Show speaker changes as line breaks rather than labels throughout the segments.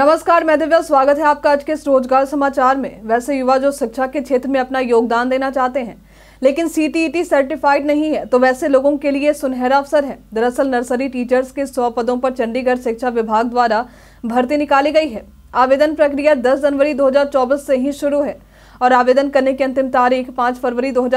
नमस्कार मैं दिव्या स्वागत है आपका आज के इस रोजगार समाचार में वैसे युवा जो शिक्षा के क्षेत्र में अपना योगदान देना चाहते हैं लेकिन सीटीईटी सर्टिफाइड e नहीं है तो वैसे लोगों के लिए सुनहरा अवसर है दरअसल नर्सरी टीचर्स के सौ पदों पर चंडीगढ़ शिक्षा विभाग द्वारा भर्ती निकाली गई है आवेदन प्रक्रिया दस जनवरी दो से ही शुरू है और आवेदन करने की अंतिम तारीख पांच फरवरी दो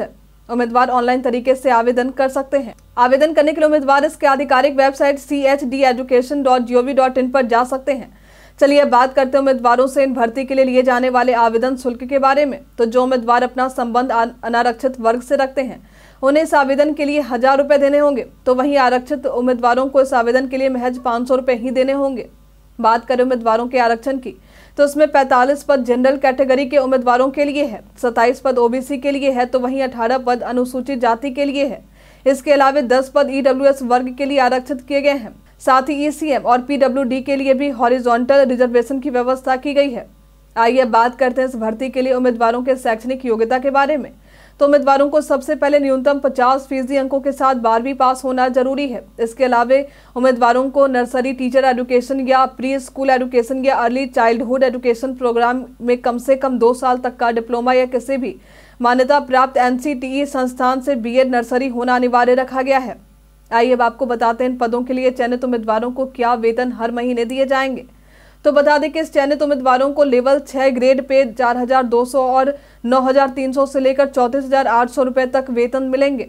है उम्मीदवार ऑनलाइन तरीके से आवेदन कर सकते हैं आवेदन करने के लिए उम्मीदवार इसके आधिकारिक website C H D education dot G O V dot in पर जा सकते हैं चलिए अब बात करते हैं उम्मीदवारों से इन भर्ती के लिए लिए जाने वाले आवेदन शुल्क के बारे में तो जो उम्मीदवार अपना संबंध अनारक्षित वर्ग से रखते हैं उन्हें इस आवेदन के लिए हजार रुपये देने होंगे तो वहीं आरक्षित उम्मीदवारों को इस आवेदन के लिए महज पाँच सौ ही देने होंगे बात करें उम्मीदवारों के आरक्षण की तो उसमें 45 पद जनरल कैटेगरी के उम्मीदवारों के लिए है 27 पद ओबीसी के लिए है तो वहीं 18 पद अनुसूचित जाति के लिए है इसके अलावा 10 पद ईडब्ल्यूएस वर्ग के लिए आरक्षित किए गए हैं साथ ही ईसीएम और पीडब्ल्यूडी के लिए भी हॉरिजॉन्टल रिजर्वेशन की व्यवस्था की गई है आइए बात करते हैं इस भर्ती के लिए उम्मीदवारों के शैक्षणिक योग्यता के बारे में तो उम्मीदवारों को सबसे पहले न्यूनतम 50 फीसदी अंकों के साथ बारहवीं पास होना जरूरी है इसके अलावा उम्मीदवारों को नर्सरी टीचर एडुकेशन या प्री स्कूल एडुकेशन या अर्ली चाइल्डहुड एडुकेशन प्रोग्राम में कम से कम दो साल तक का डिप्लोमा या किसी भी मान्यता प्राप्त एनसीटीई संस्थान से बीएड नर्सरी होना अनिवार्य रखा गया है आइए अब आपको बताते हैं इन पदों के लिए चयनित उम्मीदवारों को क्या वेतन हर महीने दिए जाएंगे तो बता दें कि इस चयनित उम्मीदवारों को लेवल छः ग्रेड पे 4,200 और 9,300 से लेकर चौतीस हजार तक वेतन मिलेंगे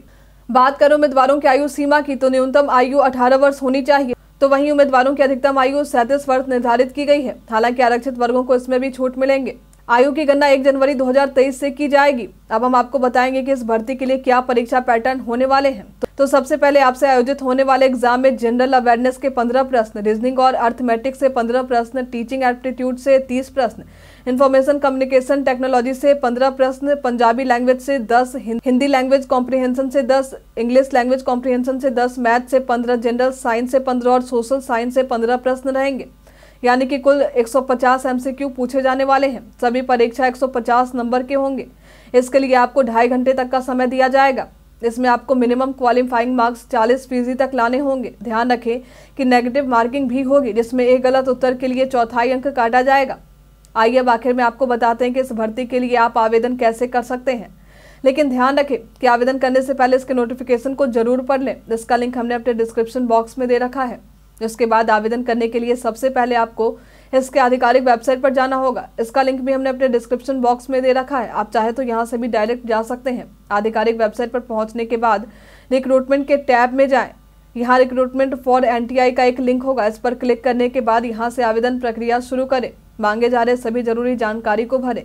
बात करें उम्मीदवारों की आयु सीमा की तो न्यूनतम आयु 18 वर्ष होनी चाहिए तो वहीं उम्मीदवारों की अधिकतम आयु सैंतीस वर्ष निर्धारित की गई है हालांकि आरक्षित वर्गों को इसमें भी छूट मिलेंगे आयु की गणना 1 जनवरी 2023 से की जाएगी अब हम आपको बताएंगे कि इस भर्ती के लिए क्या परीक्षा पैटर्न होने वाले हैं तो, तो सबसे पहले आपसे आयोजित होने वाले एग्जाम में जनरल अवेयरनेस के 15 प्रश्न रीजनिंग और अर्थमेटिक्स से 15 प्रश्न टीचिंग एप्टीट्यूड से 30 प्रश्न इन्फॉर्मेशन कम्युनिकेशन टेक्नोलॉजी से पंद्रह प्रश्न पंजाबी लैंग्वेज से दस हिंदी लैंग्वेज कॉम्प्रिहेंशन से दस इंग्लिश लैंग्वेज कॉम्प्रीहेंशन से दस मैथ से पंद्रह जनरल साइंस से पंद्रह और सोशल साइंस से पंद्रह प्रश्न रहेंगे यानी कि कुल 150 एमसीक्यू पूछे जाने वाले हैं सभी परीक्षा 150 नंबर के होंगे इसके लिए आपको ढाई घंटे तक का समय दिया जाएगा इसमें आपको मिनिमम क्वालिफाइंग मार्क्स चालीस फीसदी तक लाने होंगे ध्यान रखें कि नेगेटिव मार्किंग भी होगी जिसमें एक गलत उत्तर के लिए चौथाई अंक काटा जाएगा आइए अब आखिर में आपको बताते हैं कि इस भर्ती के लिए आप आवेदन कैसे कर सकते हैं लेकिन ध्यान रखें कि आवेदन करने से पहले इसके नोटिफिकेशन को जरूर पढ़ लें जिसका लिंक हमने अपने डिस्क्रिप्शन बॉक्स में दे रखा है उसके बाद आवेदन करने के लिए सबसे पहले आपको इसके आधिकारिक वेबसाइट पर जाना होगा इसका लिंक भी हमने अपने डिस्क्रिप्शन बॉक्स में दे रखा है आप चाहे तो यहाँ से भी डायरेक्ट जा सकते हैं आधिकारिक वेबसाइट पर पहुँचने के बाद रिक्रूटमेंट के टैब में जाएँ यहाँ रिक्रूटमेंट फॉर एन का एक लिंक होगा इस पर क्लिक करने के बाद यहाँ से आवेदन प्रक्रिया शुरू करें मांगे जा रहे सभी जरूरी जानकारी को भरें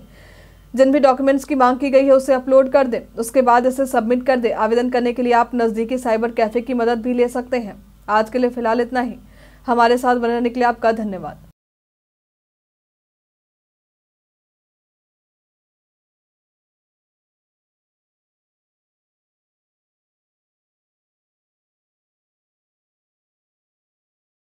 जिन भी डॉक्यूमेंट्स की मांग की गई है उसे अपलोड कर दें उसके बाद इसे सबमिट कर दें आवेदन करने के लिए आप नज़दीकी साइबर कैफे की मदद भी ले सकते हैं आज के लिए फिलहाल इतना ही हमारे साथ बने रहने के लिए आपका धन्यवाद